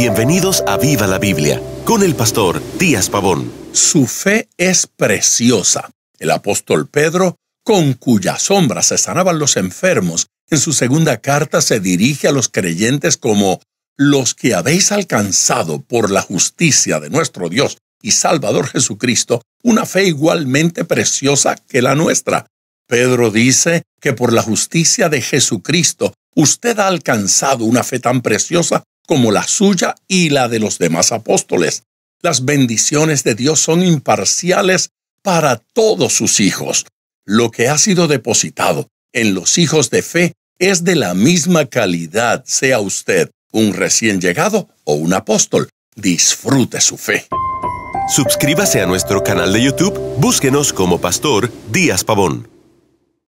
Bienvenidos a Viva la Biblia con el pastor Díaz Pavón. Su fe es preciosa. El apóstol Pedro, con cuya sombra se sanaban los enfermos, en su segunda carta se dirige a los creyentes como los que habéis alcanzado por la justicia de nuestro Dios y Salvador Jesucristo una fe igualmente preciosa que la nuestra. Pedro dice que por la justicia de Jesucristo usted ha alcanzado una fe tan preciosa como la suya y la de los demás apóstoles. Las bendiciones de Dios son imparciales para todos sus hijos. Lo que ha sido depositado en los hijos de fe es de la misma calidad, sea usted un recién llegado o un apóstol. Disfrute su fe. Suscríbase a nuestro canal de YouTube, búsquenos como Pastor Díaz Pavón.